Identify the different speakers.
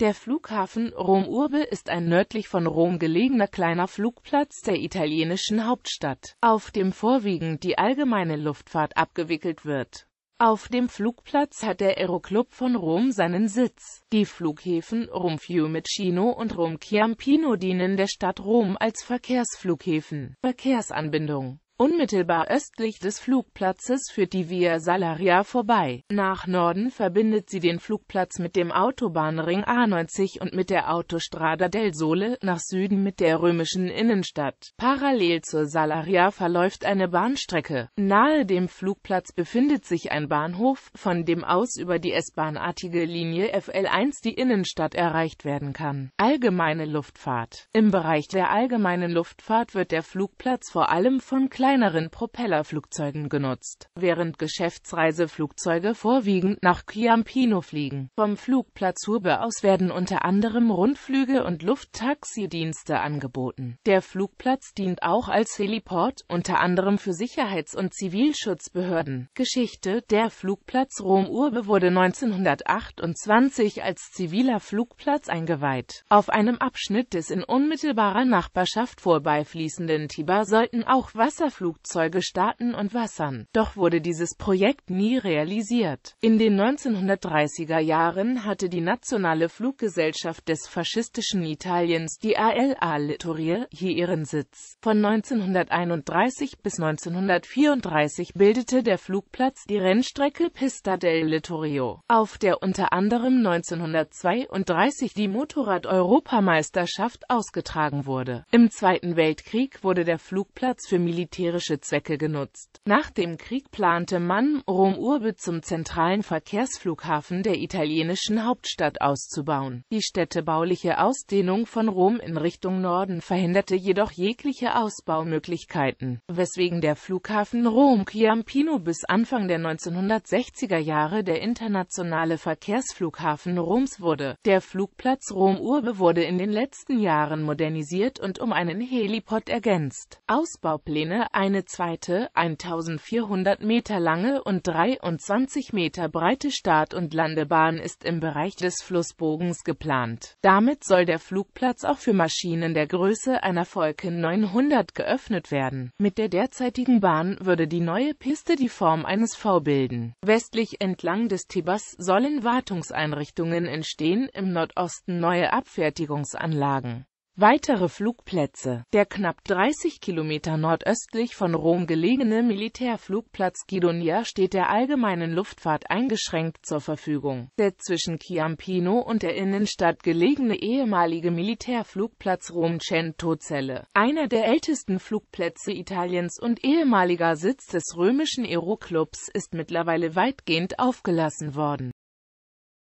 Speaker 1: Der Flughafen Rom-Urbe ist ein nördlich von Rom gelegener kleiner Flugplatz der italienischen Hauptstadt, auf dem vorwiegend die allgemeine Luftfahrt abgewickelt wird. Auf dem Flugplatz hat der Aeroclub von Rom seinen Sitz. Die Flughäfen Rom Fiumicino und Rom Chiampino dienen der Stadt Rom als Verkehrsflughäfen. Verkehrsanbindung Unmittelbar östlich des Flugplatzes führt die Via Salaria vorbei. Nach Norden verbindet sie den Flugplatz mit dem Autobahnring A90 und mit der Autostrada del Sole, nach Süden mit der römischen Innenstadt. Parallel zur Salaria verläuft eine Bahnstrecke. Nahe dem Flugplatz befindet sich ein Bahnhof, von dem aus über die S-Bahnartige Linie FL1 die Innenstadt erreicht werden kann. Allgemeine Luftfahrt Im Bereich der allgemeinen Luftfahrt wird der Flugplatz vor allem von kleinen kleineren Propellerflugzeugen genutzt, während Geschäftsreiseflugzeuge vorwiegend nach Chiampino fliegen. Vom Flugplatz Hube aus werden unter anderem Rundflüge und Lufttaxidienste angeboten. Der Flugplatz dient auch als Heliport, unter anderem für Sicherheits- und Zivilschutzbehörden. Geschichte Der Flugplatz Rom-Urbe wurde 1928 als ziviler Flugplatz eingeweiht. Auf einem Abschnitt des in unmittelbarer Nachbarschaft vorbeifließenden Tiber sollten auch Wasserflugzeuge Flugzeuge starten und wassern. Doch wurde dieses Projekt nie realisiert. In den 1930er Jahren hatte die nationale Fluggesellschaft des faschistischen Italiens, die ALA Littorie, hier ihren Sitz. Von 1931 bis 1934 bildete der Flugplatz die Rennstrecke Pista del Littorio, auf der unter anderem 1932 die Motorrad-Europameisterschaft ausgetragen wurde. Im Zweiten Weltkrieg wurde der Flugplatz für Militär militärische Zwecke genutzt. Nach dem Krieg plante man, Rom-Urbe zum zentralen Verkehrsflughafen der italienischen Hauptstadt auszubauen. Die städtebauliche Ausdehnung von Rom in Richtung Norden verhinderte jedoch jegliche Ausbaumöglichkeiten, weswegen der Flughafen rom Chiampino bis Anfang der 1960er Jahre der internationale Verkehrsflughafen Roms wurde. Der Flugplatz Rom-Urbe wurde in den letzten Jahren modernisiert und um einen Heliport ergänzt. Ausbaupläne eine zweite, 1400 Meter lange und 23 Meter breite Start- und Landebahn ist im Bereich des Flussbogens geplant. Damit soll der Flugplatz auch für Maschinen der Größe einer Falcon 900 geöffnet werden. Mit der derzeitigen Bahn würde die neue Piste die Form eines V bilden. Westlich entlang des Tibas sollen Wartungseinrichtungen entstehen, im Nordosten neue Abfertigungsanlagen. Weitere Flugplätze Der knapp 30 Kilometer nordöstlich von Rom gelegene Militärflugplatz Guidonia steht der allgemeinen Luftfahrt eingeschränkt zur Verfügung. Der zwischen Chiampino und der Innenstadt gelegene ehemalige Militärflugplatz Rom-Centozelle, einer der ältesten Flugplätze Italiens und ehemaliger Sitz des römischen Aeroclubs, ist mittlerweile weitgehend aufgelassen worden